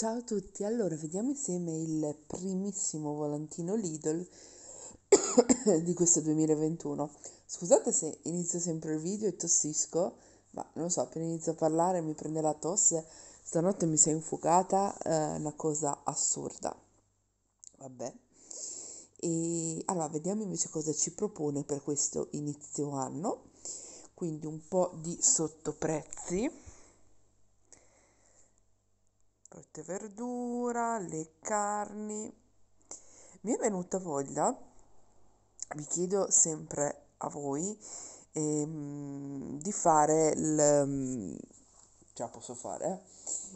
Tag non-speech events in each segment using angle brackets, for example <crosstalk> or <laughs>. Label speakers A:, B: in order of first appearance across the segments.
A: Ciao a tutti, allora vediamo insieme il primissimo volantino Lidl <coughs> di questo 2021. Scusate se inizio sempre il video e tossisco, ma non lo so, appena inizio a parlare mi prende la tosse. Stanotte mi sei infuocata, eh, una cosa assurda. Vabbè. E allora vediamo invece cosa ci propone per questo inizio anno. Quindi un po' di sottoprezzi frutta e verdura, le carni. Mi è venuta voglia, vi chiedo sempre a voi, ehm, di fare il... Cioè, posso fare?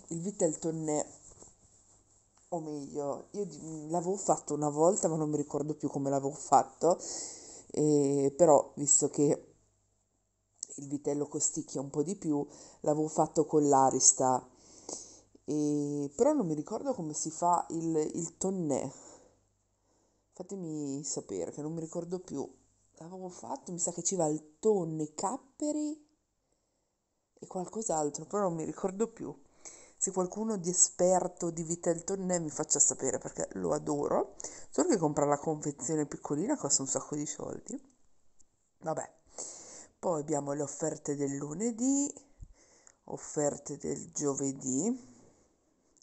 A: Eh, il vitel tonné o meglio, io l'avevo fatto una volta, ma non mi ricordo più come l'avevo fatto, e, però visto che il vitello costicchia un po' di più, l'avevo fatto con l'arista e, però non mi ricordo come si fa il, il tonnè. Fatemi sapere che non mi ricordo più. L'avevo fatto, mi sa che ci va il tonno, i capperi e qualcos'altro, però non mi ricordo più. Se qualcuno di esperto di Vitel Tonnè mi faccia sapere perché lo adoro, solo che comprare la confezione piccolina costa un sacco di soldi. Vabbè, poi abbiamo le offerte del lunedì, offerte del giovedì,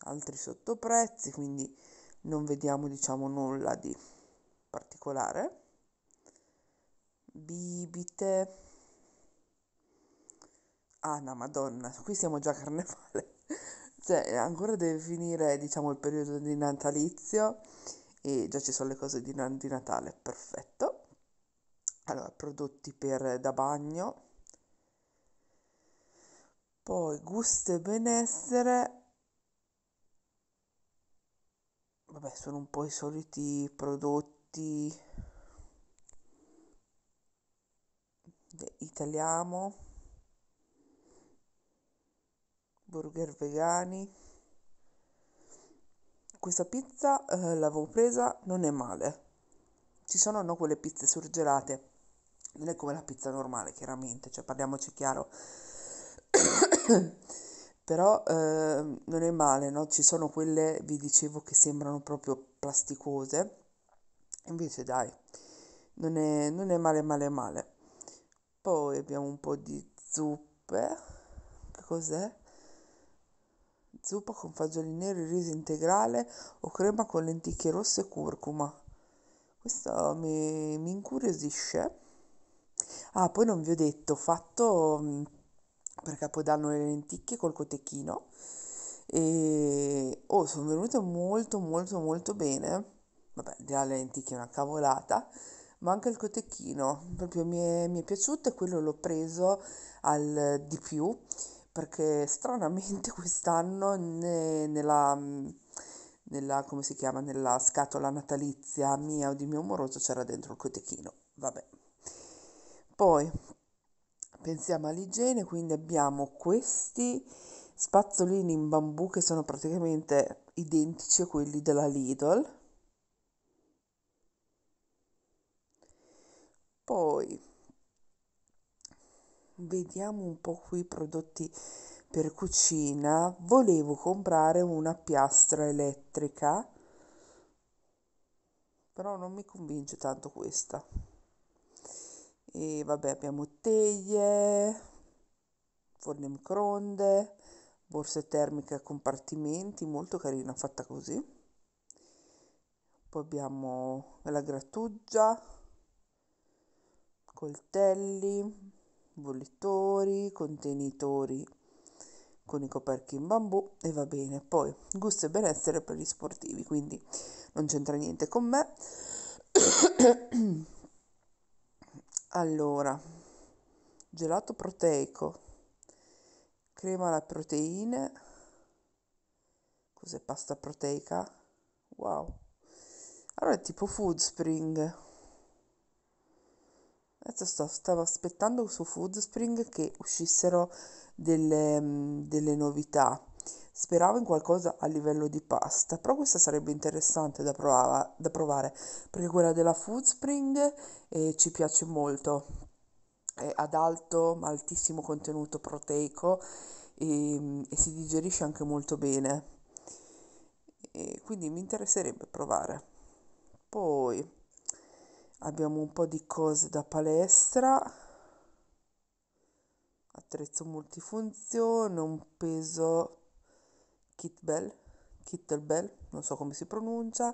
A: altri sottoprezzi, quindi non vediamo diciamo nulla di particolare. Bibite. Ah, no, madonna, qui siamo già a carnevale. <laughs> cioè, ancora deve finire, diciamo, il periodo di natalizio e già ci sono le cose di, di Natale, perfetto. Allora, prodotti per da bagno. Poi gusto e benessere, vabbè, sono un po' i soliti prodotti italiano, burger vegani. Questa pizza eh, l'avevo presa, non è male. Ci sono no, quelle pizze surgelate, non è come la pizza normale, chiaramente, cioè parliamoci chiaro. <coughs> però eh, non è male, no? Ci sono quelle, vi dicevo, che sembrano proprio plasticose, invece dai, non è, non è male male male. Poi abbiamo un po' di zuppe, che cos'è? Zuppa con fagioli neri, riso integrale o crema con lenticchie rosse e curcuma. Questo mi, mi incuriosisce. Ah, poi non vi ho detto, ho fatto per Capodanno le lenticchie col cotechino e oh, sono venute molto molto molto bene. Vabbè, di là le lenticchie è una cavolata, ma anche il cotechino, proprio mi è, mi è piaciuto e quello l'ho preso al di più perché stranamente <laughs> quest'anno ne, nella, nella, come si chiama, nella scatola natalizia mia o di mio amoroso c'era dentro il cotechino, vabbè. Poi pensiamo all'igiene, quindi abbiamo questi spazzolini in bambù che sono praticamente identici a quelli della Lidl. Poi vediamo un po' qui i prodotti per cucina. Volevo comprare una piastra elettrica, però non mi convince tanto questa e vabbè abbiamo teglie, forno microonde, borse termiche a compartimenti, molto carina fatta così. Poi abbiamo la grattugia, coltelli, bollitori, contenitori con i coperchi in bambù e va bene. Poi gusto e benessere per gli sportivi, quindi non c'entra niente con me. <coughs> Allora, gelato proteico, crema alla proteine, cos'è pasta proteica? Wow. Allora è tipo Food Spring. Adesso stavo aspettando su Foodspring che uscissero delle, mm, delle novità Speravo in qualcosa a livello di pasta, però questa sarebbe interessante da, provava, da provare, perché quella della Foodspring eh, ci piace molto, è ad alto, ma altissimo contenuto proteico e, ehm, e si digerisce anche molto bene, e quindi mi interesserebbe provare. Poi abbiamo un po' di cose da palestra, attrezzo multifunzione, un peso Kitbell, Kittlebell, non so come si pronuncia,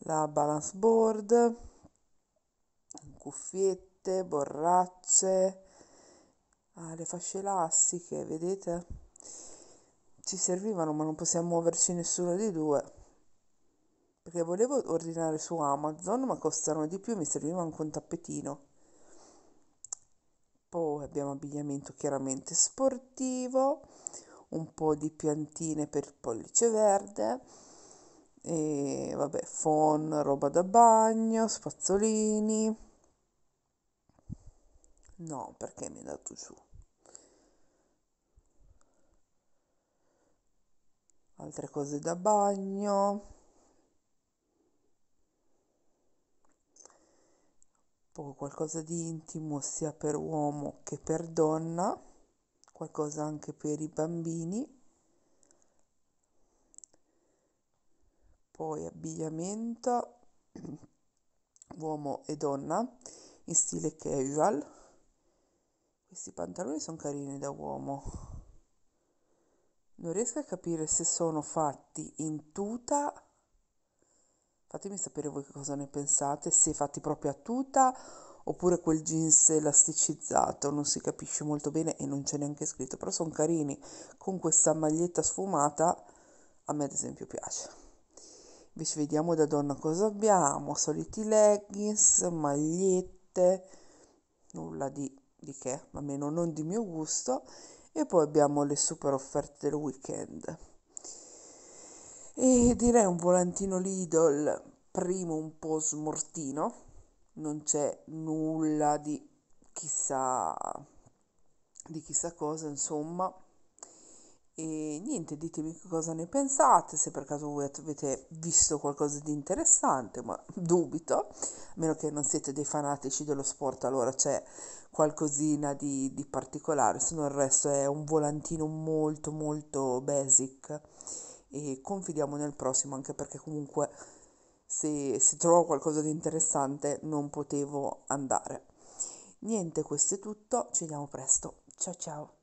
A: la balance board, cuffiette, borracce, ah, le fasce elastiche, vedete? Ci servivano ma non possiamo muoverci nessuno di due. Perché volevo ordinare su Amazon ma costano di più mi serviva anche un tappetino. Poi abbiamo abbigliamento chiaramente sportivo un po' di piantine per il pollice verde, e vabbè, fon, roba da bagno, spazzolini. No, perché mi è dato giù. Altre cose da bagno. Poi qualcosa di intimo sia per uomo che per donna qualcosa anche per i bambini. Poi abbigliamento <clears throat> uomo e donna in stile casual. Questi pantaloni sono carini da uomo. Non riesco a capire se sono fatti in tuta. Fatemi sapere voi cosa ne pensate, se fatti proprio a tuta oppure quel jeans elasticizzato, non si capisce molto bene e non c'è neanche scritto, però sono carini con questa maglietta sfumata, a me ad esempio piace. Invece vediamo da donna cosa abbiamo, soliti leggings, magliette, nulla di, di che, almeno non di mio gusto, e poi abbiamo le super offerte del weekend. E direi un volantino Lidl, primo un po' smortino, non c'è nulla di chissà, di chissà cosa, insomma. E niente, ditemi cosa ne pensate, se per caso voi avete visto qualcosa di interessante, ma <laughs> dubito, a meno che non siete dei fanatici dello sport, allora c'è qualcosina di, di particolare, se no il resto è un volantino molto molto basic e confidiamo nel prossimo anche perché comunque se, se trovo qualcosa di interessante non potevo andare. Niente, questo è tutto, ci vediamo presto, ciao ciao!